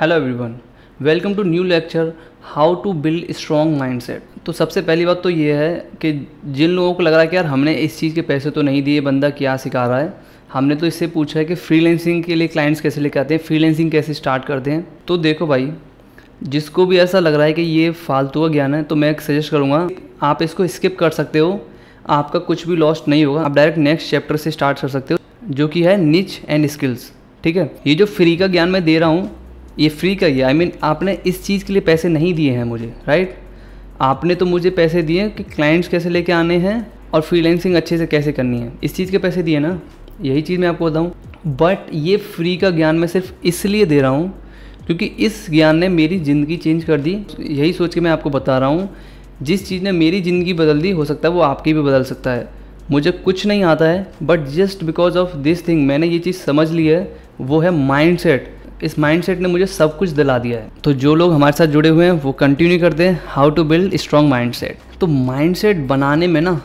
hello everyone welcome to new lecture how to build strong mindset तो सबसे पहली बात तो ये है कि जिन लोगों को लग रहा है कि यार हमने इस चीज़ के पैसे तो नहीं दिए बंदा क्या सिखा रहा है हमने तो इससे पूछा है कि फ्रीलेंसिंग के लिए क्लाइंट्स कैसे लेके आते हैं फ्रीलेंसिंग कैसे स्टार्ट करते हैं तो देखो भाई जिसको भी ऐसा लग रहा है कि ये फालतू का ज्ञान है तो मैं सजेस्ट करूँगा आप इसको स्किप कर सकते हो आपका कुछ भी लॉस्ट नहीं होगा आप डायरेक्ट नेक्स्ट चैप्टर से स्टार्ट कर सकते हो जो कि है निच एंड स्किल्स ठीक है ये जो फ्री का ज्ञान मैं दे रहा हूँ ये फ्री का ही आई मीन आपने इस चीज़ के लिए पैसे नहीं दिए हैं मुझे राइट आपने तो मुझे पैसे दिए कि क्लाइंट्स कैसे लेके आने हैं और फ्रीलैंसिंग अच्छे से कैसे करनी है इस चीज़ के पैसे दिए ना यही चीज़ मैं आपको बताऊँ बट ये फ्री का ज्ञान मैं सिर्फ इसलिए दे रहा हूँ क्योंकि इस ज्ञान ने मेरी ज़िंदगी चेंज कर दी यही सोच के मैं आपको बता रहा हूँ जिस चीज़ ने मेरी ज़िंदगी बदल दी हो सकता है वो आपकी भी बदल सकता है मुझे कुछ नहीं आता है but just because of this thing मैंने ये चीज़ समझ ली है वो है माइंड सेट इस माइंडसेट ने मुझे सब कुछ दिला दिया है तो जो लोग हमारे साथ जुड़े हुए हैं वो कंटिन्यू करते हैं how to build strong mindset तो माइंडसेट बनाने में ना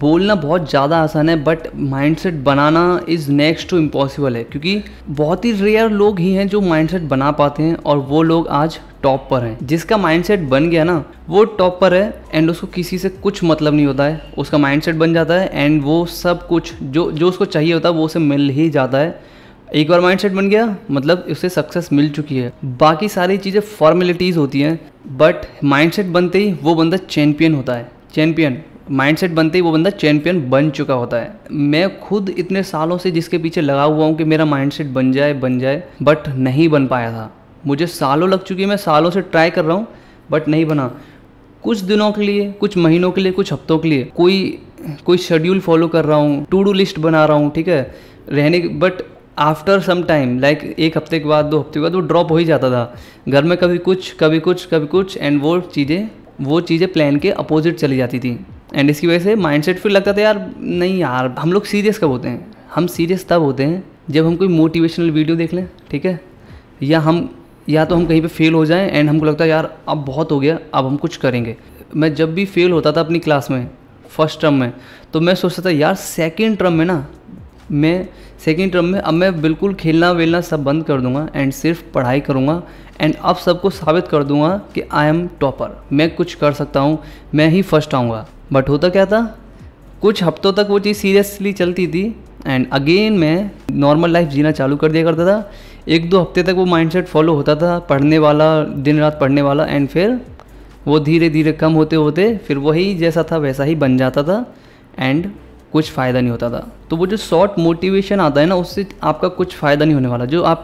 बोलना बहुत ज़्यादा आसान है बट माइंडसेट बनाना इज़ नेक्स्ट टू इम्पॉसिबल है क्योंकि बहुत ही रेयर लोग ही हैं जो माइंडसेट बना पाते हैं और वो लोग आज टॉप पर हैं जिसका माइंडसेट बन गया ना वो टॉप पर है एंड उसको किसी से कुछ मतलब नहीं होता है उसका माइंडसेट बन जाता है एंड वो सब कुछ जो जो उसको चाहिए होता है वो उसे मिल ही जाता है एक बार माइंडसेट बन गया मतलब उसे सक्सेस मिल चुकी है बाकी सारी चीज़ें फॉर्मेलिटीज़ होती हैं बट माइंडसेट बनते ही वो बंदा चैंपियन होता है चैंपियन माइंडसेट बनते ही वो बंदा चैम्पियन बन चुका होता है मैं खुद इतने सालों से जिसके पीछे लगा हुआ हूँ कि मेरा माइंडसेट बन जाए बन जाए बट नहीं बन पाया था मुझे सालों लग चुकी है मैं सालों से ट्राई कर रहा हूँ बट नहीं बना कुछ दिनों के लिए कुछ महीनों के लिए कुछ हफ्तों के लिए कोई कोई शेड्यूल फॉलो कर रहा हूँ टू डू लिस्ट बना रहा हूँ ठीक है रहने but after some time like एक हफ्ते के बाद दो हफ्ते के बाद वो ड्रॉप हो ही जाता था घर में कभी कुछ कभी कुछ कभी कुछ एंड वो चीज़ें वो चीज़ें प्लान के अपोजिट चली जाती थी एंड इसकी वजह से माइंडसेट फिर लगता था यार नहीं यार हम लोग सीरियस कब होते हैं हम सीरियस तब होते हैं जब हम कोई मोटिवेशनल वीडियो देख लें ठीक है या हम या तो हम कहीं पे फेल हो जाएं एंड हमको लगता है यार अब बहुत हो गया अब हम कुछ करेंगे मैं जब भी फेल होता था अपनी क्लास में फर्स्ट टर्म में तो मैं सोचता था यार सेकेंड टर्म में ना मैं सेकेंड टर्म में अब मैं बिल्कुल खेलना वेलना सब बंद कर दूंगा एंड सिर्फ पढ़ाई करूँगा एंड अब सबको साबित कर दूंगा कि आई एम टॉपर मैं कुछ कर सकता हूँ मैं ही फर्स्ट आऊँगा बट होता क्या था कुछ हफ्तों तक वो चीज़ सीरियसली चलती थी एंड अगेन मैं नॉर्मल लाइफ जीना चालू कर दिया करता था एक दो हफ्ते तक वो माइंडसेट फॉलो होता था पढ़ने वाला दिन रात पढ़ने वाला एंड फिर वो धीरे धीरे कम होते होते फिर वही जैसा था वैसा ही बन जाता था एंड कुछ फ़ायदा नहीं होता था तो वो जो शॉर्ट मोटिवेशन आता है ना उससे आपका कुछ फ़ायदा नहीं होने वाला जो आप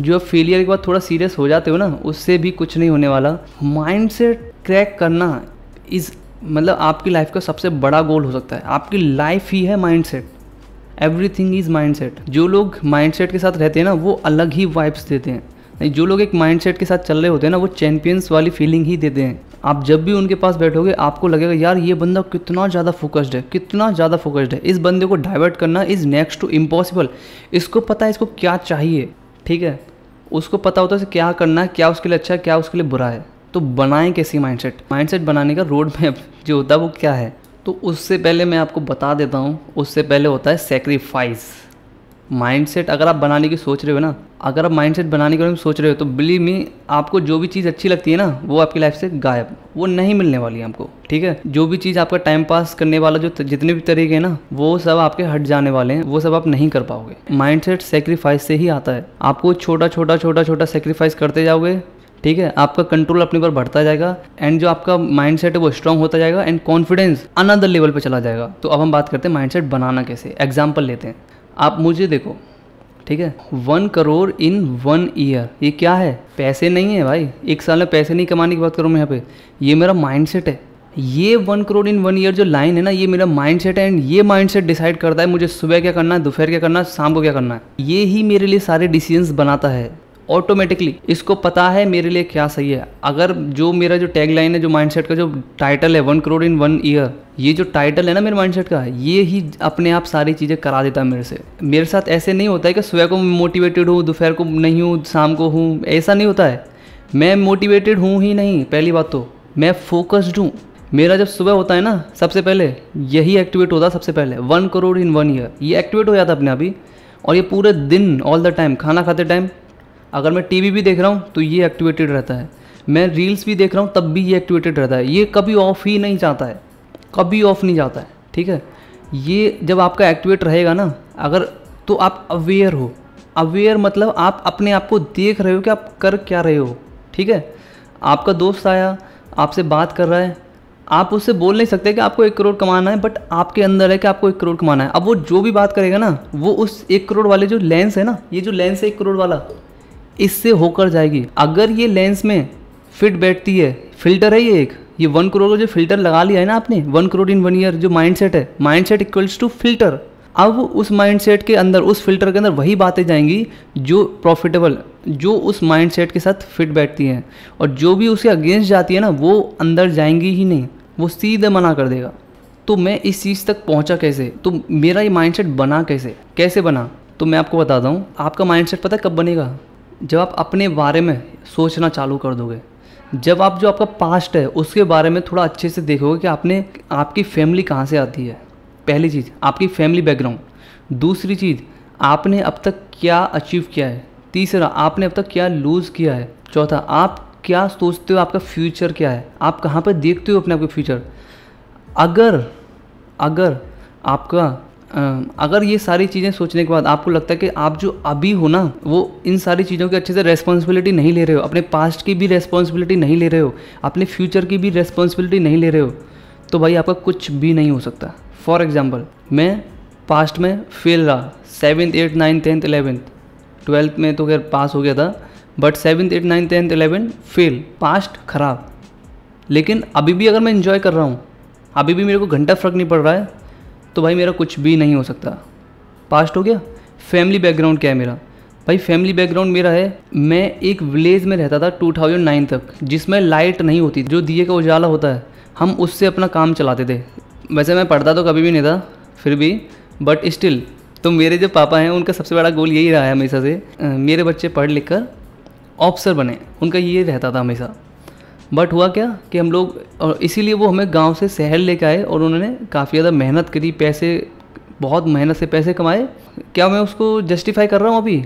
जो आप फेलियर के बाद थोड़ा सीरियस हो जाते हो ना उससे भी कुछ नहीं होने वाला माइंड सेट क्रैक करना इज़ मतलब आपकी लाइफ का सबसे बड़ा गोल हो सकता है आपकी लाइफ ही है mind mindset everything is mindset जो लोग माइंड सेट के साथ रहते हैं ना वो अलग ही वाइब्स देते हैं जो लोग एक माइंड सेट के साथ चल रहे होते हैं ना वो चैंपियंस वाली फीलिंग ही देते हैं आप जब भी उनके पास बैठोगे आपको लगेगा यार ये बंदा कितना ज़्यादा फोकस्ड है कितना ज़्यादा फोकस्ड है इस बंदे को डाइवर्ट करना इज़ नेक्स्ट टू इम्पॉसिबल इसको पता है इसको क्या चाहिए ठीक है उसको पता होता है क्या करना है क्या उसके लिए अच्छा है क्या उसके लिए बुरा है तो बनाएं कैसी माइंडसेट माइंडसेट बनाने का रोड मैप जो होता है वो क्या है तो उससे पहले मैं आपको बता देता हूँ उससे पहले होता है सेक्रीफाइस माइंडसेट अगर आप बनाने की सोच रहे हो ना अगर आप माइंडसेट बनाने के बारे में सोच रहे हो तो बिलीव मी आपको जो भी चीज़ अच्छी लगती है ना वो आपकी लाइफ से गायब वो नहीं मिलने वाली है आपको ठीक है जो भी चीज़ आपका टाइम पास करने वाला जो जितने भी तरीके हैं ना वो सब आपके हट जाने वाले हैं वो सब आप नहीं कर पाओगे माइंड सेक्रीफाइस से ही आता है आपको छोटा छोटा छोटा छोटा सेक्रीफाइस करते जाओगे ठीक है आपका कंट्रोल अपने ऊपर बढ़ता जाएगा एंड जो आपका माइंडसेट है वो स्ट्रांग होता जाएगा एंड कॉन्फिडेंस अनदर लेवल पर चला जाएगा तो अब हम बात करते हैं माइंडसेट बनाना कैसे एग्जाम्पल लेते हैं आप मुझे देखो ठीक है one crore in one year ये क्या है पैसे नहीं है भाई एक साल में पैसे नहीं कमाने की बात करूँ मैं यहाँ पे ये मेरा माइंडसेट है ये one crore in one year जो लाइन है ना ये मेरा माइंडसेट है एंड ये माइंडसेट डिसाइड करता है मुझे सुबह क्या करना है दोपहर क्या करना है शाम को क्या करना है ये ही मेरे लिए सारे डिसीजंस बनाता है ऑटोमेटिकली इसको पता है मेरे लिए क्या सही है अगर जो मेरा जो टैग लाइन है जो माइंडसेट का जो टाइटल है one crore in one year ये जो टाइटल है ना मेरे माइंडसेट का ये ही अपने आप सारी चीज़ें करा देता है मेरे से मेरे साथ ऐसे नहीं होता है कि सुबह को मोटिवेटेड हूँ दोपहर को नहीं हूँ शाम को हूँ ऐसा नहीं होता है मैं मोटिवेटेड हूँ ही नहीं पहली बात तो मैं फोकस्ड हूँ मेरा जब सुबह होता है ना सबसे पहले यही एक्टिवेट होता है सबसे पहले one crore in one year ये एक्टिवेट हो जाता अपने आप ही और ये पूरे दिन ऑल द टाइम खाना खाते टाइम अगर मैं टीवी भी देख रहा हूँ तो ये एक्टिवेटेड रहता है मैं रील्स भी देख रहा हूँ तब भी ये एक्टिवेटेड रहता है ये कभी ऑफ ही नहीं जाता है कभी ऑफ नहीं जाता है ठीक है ये जब आपका एक्टिवेट रहेगा ना अगर तो आप अवेयर हो अवेयर मतलब आप अपने आप को देख रहे हो कि आप कर क्या रहे हो ठीक है आपका दोस्त आया आपसे बात कर रहा है आप उससे बोल नहीं सकते कि आपको एक करोड़ कमाना है बट आपके अंदर है कि आपको एक करोड़ कमाना है अब वो जो भी बात करेगा ना वो उस एक करोड़ वाले जो लेंस है ना ये जो लेंस है एक करोड़ वाला इससे होकर जाएगी अगर ये लेंस में फिट बैठती है फिल्टर है ये एक ये वन करोड़ का जो फिल्टर लगा लिया है ना आपने one crore in one year जो माइंड सेट है mind set equals to filter अब उस माइंड सेट के अंदर उस फिल्टर के अंदर वही बातें जाएंगी जो प्रॉफिटेबल जो उस माइंड सेट के साथ फिट बैठती हैं और जो भी उसके अगेंस्ट जाती है ना वो अंदर जाएंगी ही नहीं वो सीधे मना कर देगा तो मैं इस चीज़ तक पहुंचा कैसे तो मेरा ये माइंडसेट बना कैसे कैसे बना तो मैं आपको बताता हूँ आपका माइंडसेट पता कब बनेगा जब आप अपने बारे में सोचना चालू कर दोगे जब आप जो आपका पास्ट है उसके बारे में थोड़ा अच्छे से देखोगे कि आपने आपकी फैमिली कहाँ से आती है पहली चीज़ आपकी फैमिली बैकग्राउंड दूसरी चीज़ आपने अब तक क्या अचीव किया है तीसरा आपने अब तक क्या लूज़ किया है चौथा आप क्या सोचते हो आपका फ्यूचर क्या है आप कहाँ पर देखते हो अपने आपके फ्यूचर अगर अगर आपका अगर ये सारी चीज़ें सोचने के बाद आपको लगता है कि आप जो अभी हो ना वो इन सारी चीज़ों की अच्छे से रेस्पॉन्सिबिलिटी नहीं ले रहे हो अपने पास्ट की भी रेस्पॉन्सिबिलिटी नहीं ले रहे हो अपने फ्यूचर की भी रेस्पॉन्सिबिलिटी नहीं ले रहे हो तो भाई आपका कुछ भी नहीं हो सकता फॉर एग्ज़ाम्पल मैं पास्ट में फेल रहा seventh eight ninth tenth eleventh twelfth में तो खैर पास हो गया था but seventh eight ninth tenth eleventh fail past ख़राब लेकिन अभी भी अगर मैं इन्जॉय कर रहा हूँ अभी भी मेरे को घंटा फ़र्क नहीं पड़ रहा है तो भाई मेरा कुछ भी नहीं हो सकता पास्ट हो गया फैमिली बैकग्राउंड क्या है मेरा भाई फैमिली बैकग्राउंड मेरा है मैं एक विलेज में रहता था 2009 तक जिसमें लाइट नहीं होती जो दिए का उजाला होता है हम उससे अपना काम चलाते थे वैसे मैं पढ़ता तो कभी भी नहीं था फिर भी बट स्टिल तो मेरे जो पापा हैं उनका सबसे बड़ा गोल यही रहा है हमेशा से मेरे बच्चे पढ़ लिख कर ऑफिसर बने उनका ये रहता था हमेशा बट हुआ क्या कि हम लोग और इसीलिए वो हमें गांव से शहर लेकर आए और उन्होंने काफ़ी ज़्यादा मेहनत करी पैसे बहुत मेहनत से पैसे कमाए क्या मैं उसको जस्टिफाई कर रहा हूँ अभी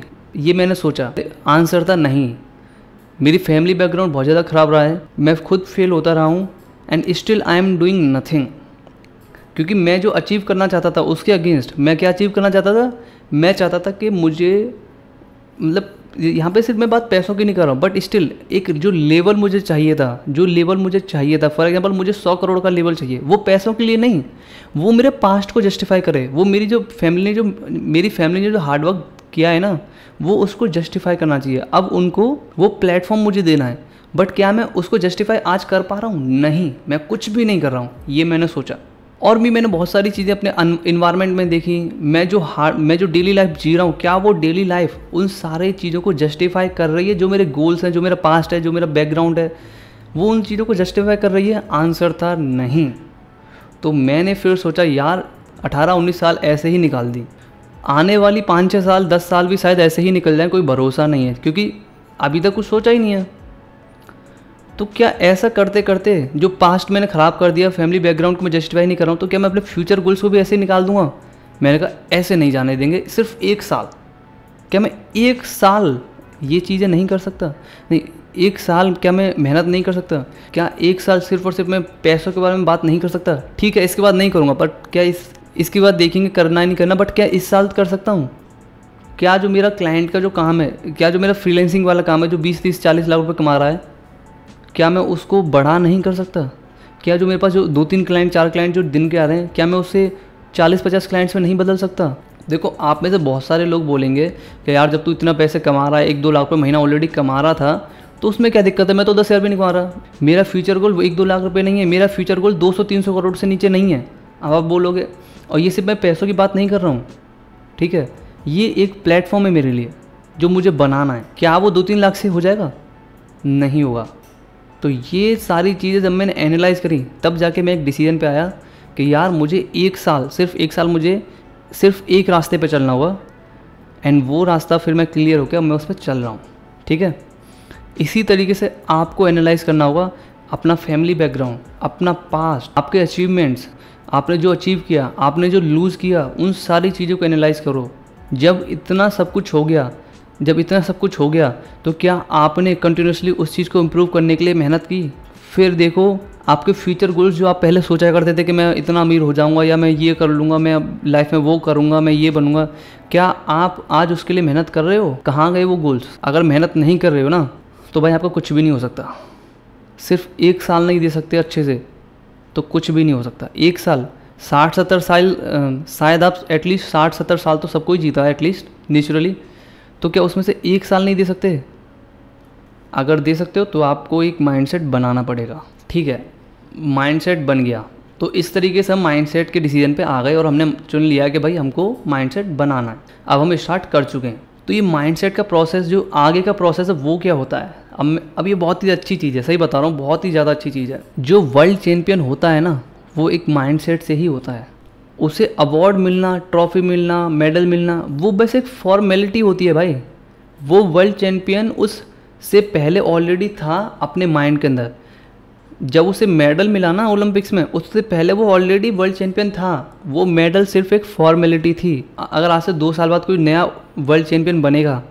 ये मैंने सोचा आंसर था नहीं मेरी फैमिली बैकग्राउंड बहुत ज़्यादा ख़राब रहा है मैं खुद फेल होता रहा हूँ and still I am doing nothing क्योंकि मैं जो अचीव करना चाहता था उसके अगेंस्ट मैं क्या अचीव करना चाहता था मैं चाहता था कि मुझे मतलब यहाँ पे सिर्फ मैं बात पैसों की नहीं कर रहा हूँ बट स्टिल एक जो लेवल मुझे चाहिए था जो लेवल मुझे चाहिए था फॉर एग्जाम्पल मुझे सौ करोड़ का लेवल चाहिए वो पैसों के लिए नहीं वो मेरे पास्ट को जस्टिफाई करे वो मेरी जो फैमिली ने जो मेरी फैमिली ने जो हार्डवर्क किया है ना वो उसको जस्टिफाई करना चाहिए अब उनको वो प्लेटफॉर्म मुझे देना है बट क्या मैं उसको जस्टिफाई आज कर पा रहा हूँ नहीं मैं कुछ भी नहीं कर रहा हूँ ये मैंने सोचा और भी मैंने बहुत सारी चीज़ें अपने इन्वायरमेंट में देखी मैं जो हार मैं जो डेली लाइफ जी रहा हूँ क्या वो डेली लाइफ उन सारे चीज़ों को जस्टिफाई कर रही है जो मेरे गोल्स हैं जो मेरा पास्ट है जो मेरा बैकग्राउंड है वो उन चीज़ों को जस्टिफाई कर रही है आंसर था नहीं तो मैंने फिर सोचा यार अठारह उन्नीस साल ऐसे ही निकाल दी आने वाली पाँच छः साल दस साल भी शायद ऐसे ही निकल जाए कोई भरोसा नहीं है क्योंकि अभी तक कुछ सोचा ही नहीं है तो क्या ऐसा करते करते जो पास्ट मैंने ख़राब कर दिया फैमिली बैकग्राउंड को मैं जस्टिफाई नहीं कर रहा हूँ तो क्या मैं अपने फ्यूचर गोल्स को भी ऐसे ही निकाल दूंगा मैंने कहा ऐसे नहीं जाने देंगे सिर्फ एक साल क्या मैं एक साल ये चीज़ें नहीं कर सकता नहीं एक साल क्या मैं मेहनत नहीं कर सकता क्या एक साल सिर्फ और सिर्फ मैं पैसों के बारे में बात नहीं कर सकता ठीक है इसके बाद नहीं करूँगा बट क्या इस इसके बाद देखेंगे करना ही नहीं करना बट क्या इस साल कर सकता हूँ क्या जो मेरा क्लाइंट का जो काम है क्या जो मेरा फ्रीलेंसिंग वाला काम है जो बीस तीस चालीस लाख रुपये कमा रहा है क्या मैं उसको बढ़ा नहीं कर सकता क्या जो मेरे पास जो दो तीन क्लाइंट चार क्लाइंट जो दिन के आ रहे हैं क्या मैं उससे चालीस पचास क्लाइंट्स में नहीं बदल सकता देखो आप में से बहुत सारे लोग बोलेंगे कि यार जब तू इतना पैसे कमा रहा है एक दो लाख रुपये महीना ऑलरेडी कमा रहा था तो उसमें क्या दिक्कत है मैं तो दस हज़ार भी नहीं कमा रहा मेरा फ्यूचर गोल एक दो लाख रुपये नहीं है मेरा फ्यूचर गोल दो सौ तीन सौ करोड़ से नीचे नहीं है अब आप बोलोगे और ये सिर्फ मैं पैसों की बात नहीं कर रहा हूँ ठीक है ये एक प्लेटफॉर्म है मेरे लिए जो मुझे बनाना है क्या वो दो तीन लाख से हो जाएगा नहीं होगा तो ये सारी चीज़ें जब मैंने एनालाइज करी तब जाके मैं एक डिसीजन पे आया कि यार मुझे एक साल सिर्फ एक साल मुझे सिर्फ एक रास्ते पे चलना होगा एंड वो रास्ता फिर मैं क्लियर हो गया मैं उस पर चल रहा हूँ ठीक है इसी तरीके से आपको एनालाइज करना होगा अपना फैमिली बैकग्राउंड अपना पास्ट आपके अचीवमेंट्स आपने जो अचीव किया आपने जो लूज़ किया उन सारी चीज़ों को एनालाइज करो जब इतना सब कुछ हो गया जब इतना सब कुछ हो गया तो क्या आपने कंटिन्यूसली उस चीज़ को इम्प्रूव करने के लिए मेहनत की फिर देखो आपके फ्यूचर गोल्स जो आप पहले सोचा करते थे कि मैं इतना अमीर हो जाऊंगा या मैं ये कर लूँगा मैं लाइफ में वो करूँगा मैं ये बनूँगा क्या आप आज उसके लिए मेहनत कर रहे हो कहाँ गए वो गोल्स अगर मेहनत नहीं कर रहे हो ना तो भाई आपका कुछ भी नहीं हो सकता सिर्फ एक साल नहीं दे सकते अच्छे से तो कुछ भी नहीं हो सकता एक साल साठ सत्तर साल शायद आप एटलीस्ट साठ सत्तर साल तो सबको ही जीता है एटलीस्ट नेचुरली तो क्या उसमें से एक साल नहीं दे सकते अगर दे सकते हो तो आपको एक माइंडसेट बनाना पड़ेगा ठीक है माइंडसेट बन गया तो इस तरीके से हम माइंडसेट के डिसीजन पे आ गए और हमने चुन लिया कि भाई हमको माइंडसेट बनाना है अब हम स्टार्ट कर चुके हैं तो ये माइंडसेट का प्रोसेस जो आगे का प्रोसेस है वो क्या होता है अब अब ये बहुत ही अच्छी चीज़ है सही बता रहा हूँ बहुत ही ज़्यादा अच्छी चीज़ है जो वर्ल्ड चैम्पियन होता है ना वो एक माइंडसेट से ही होता है उसे अवार्ड मिलना ट्रॉफी मिलना मेडल मिलना वो बस एक फॉर्मेलिटी होती है भाई वो वर्ल्ड चैम्पियन उस से पहले ऑलरेडी था अपने माइंड के अंदर जब उसे मेडल मिला ना ओलंपिक्स में उससे पहले वो ऑलरेडी वर्ल्ड चैम्पियन था वो मेडल सिर्फ एक फॉर्मेलिटी थी अगर आज से दो साल बाद कोई नया वर्ल्ड चैम्पियन बनेगा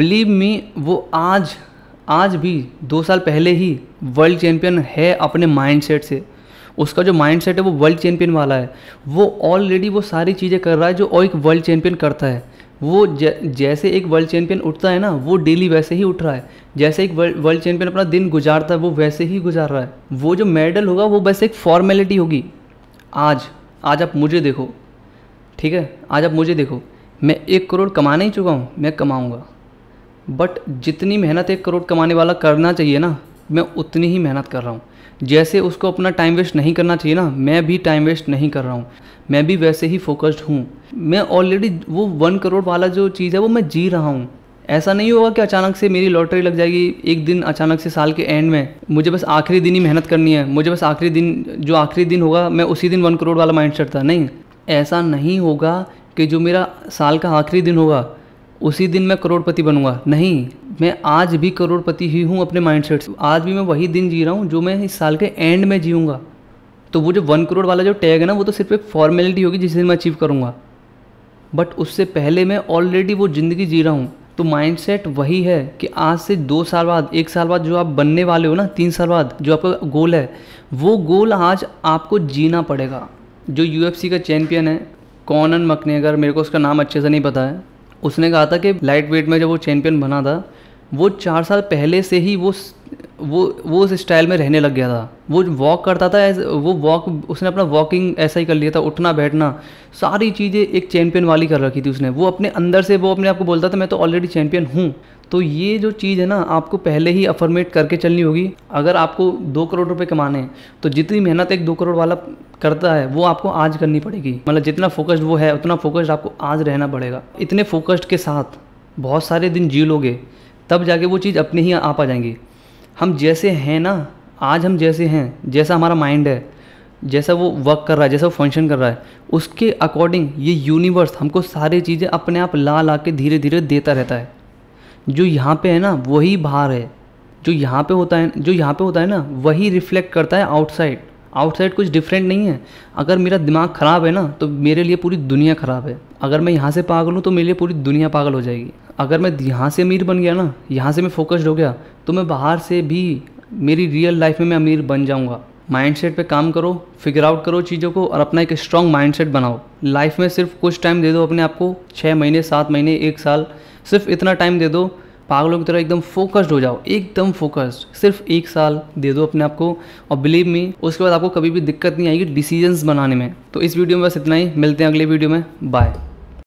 बिलीव मी वो आज आज भी दो साल पहले ही वर्ल्ड चैम्पियन है अपने माइंडसेट से उसका जो माइंड सेट है वो वर्ल्ड चैम्पियन वाला है वो ऑलरेडी वो सारी चीज़ें कर रहा है जो एक वर्ल्ड चैम्पियन करता है वो ज, जैसे एक वर्ल्ड चैम्पियन उठता है ना वो डेली वैसे ही उठ रहा है जैसे एक वर्ल्ड चैम्पियन अपना दिन गुजारता है वो वैसे ही गुजार रहा है वो जो मेडल होगा वो बस एक फॉर्मेलिटी होगी आज आज आप मुझे देखो ठीक है आज आप मुझे देखो मैं एक करोड़ कमा नहीं चुका हूँ मैं कमाऊँगा बट जितनी मेहनत एक करोड़ कमाने वाला करना चाहिए ना मैं उतनी ही मेहनत कर रहा हूँ जैसे उसको अपना टाइम वेस्ट नहीं करना चाहिए ना मैं भी टाइम वेस्ट नहीं कर रहा हूँ मैं भी वैसे ही फोकस्ड हूँ मैं ऑलरेडी वो वन करोड़ वाला जो चीज़ है वो मैं जी रहा हूँ ऐसा नहीं होगा कि अचानक से मेरी लॉटरी लग जाएगी एक दिन अचानक से साल के एंड में मुझे बस आखिरी दिन ही मेहनत करनी है मुझे बस आखिरी दिन जो आखिरी दिन होगा मैं उसी दिन वन करोड़ वाला माइंड सेट था नहीं ऐसा नहीं होगा कि जो मेरा साल का आखिरी दिन होगा उसी दिन मैं करोड़पति बनूंगा नहीं मैं आज भी करोड़पति ही हूँ अपने सेट से आज भी मैं वही दिन जी रहा हूँ जो मैं इस साल के एंड में जीऊँगा तो वो जो वन करोड़ वाला जो टैग है ना वो तो सिर्फ एक फॉर्मेलिटी होगी जिस दिन मैं अचीव करूँगा बट उससे पहले मैं ऑलरेडी वो ज़िंदगी जी रहा हूँ तो माइंडसेट वही है कि आज से दो साल बाद एक साल बाद जो आप बनने वाले हो ना तीन साल बाद जो आपका गोल है वो गोल आज आपको जीना पड़ेगा जो यूएफसी का चैम्पियन है कॉनन मकनेगर मेरे को उसका नाम अच्छे से नहीं पता है उसने कहा था कि लाइट वेट में जब वो चैम्पियन बना था वो चार साल पहले से ही वो वो वो उस स्टाइल में रहने लग गया था वो वॉक करता था एज वो वॉक उसने अपना वॉकिंग ऐसा ही कर लिया था उठना बैठना सारी चीज़ें एक चैम्पियन वाली कर रखी थी उसने वो अपने अंदर से वो अपने आप को बोलता था मैं तो ऑलरेडी चैम्पियन हूँ तो ये जो चीज़ है ना आपको पहले ही अफर्मेट करके चलनी होगी अगर आपको दो करोड़ रुपए कमाने हैं तो जितनी मेहनत एक दो करोड़ वाला करता है वो आपको आज करनी पड़ेगी मतलब जितना फोकस्ड वो है उतना फोकस्ड आपको आज रहना पड़ेगा इतने फोकस्ड के साथ बहुत सारे दिन जी लोगे तब जाके वो चीज़ अपने ही आप आ जाएंगी हम जैसे हैं ना आज हम जैसे हैं जैसा हमारा माइंड है जैसा वो वर्क कर रहा है जैसा वो फंक्शन कर रहा है उसके अकॉर्डिंग ये यूनिवर्स हमको सारी चीज़ें अपने आप ला ला के धीरे धीरे देता रहता है जो यहाँ पे है ना वही बाहर है जो यहाँ पे होता है जो यहाँ पे होता है ना वही रिफ्लेक्ट करता है आउटसाइड आउटसाइड कुछ डिफरेंट नहीं है अगर मेरा दिमाग ख़राब है ना तो मेरे लिए पूरी दुनिया ख़राब है अगर मैं यहाँ से पागल हूँ तो मेरे लिए पूरी दुनिया पागल हो जाएगी अगर मैं यहाँ से अमीर बन गया ना यहाँ से मैं फोकस्ड हो गया तो मैं बाहर से भी मेरी रियल लाइफ में मैं अमीर बन जाऊँगा माइंडसेट पे काम करो फिगर आउट करो चीज़ों को और अपना एक स्ट्रॉन्ग माइंडसेट बनाओ लाइफ में सिर्फ कुछ टाइम दे दो अपने आप को छः महीने सात महीने एक साल सिर्फ इतना टाइम दे दो पागलों की तरह एकदम फोकस्ड हो जाओ एकदम फोकस्ड सिर्फ एक साल दे दो अपने आप को और बिलीव मी उसके बाद आपको कभी भी दिक्कत नहीं आएगी डिसीजंस बनाने में तो इस वीडियो में बस इतना ही मिलते हैं अगले वीडियो में बाय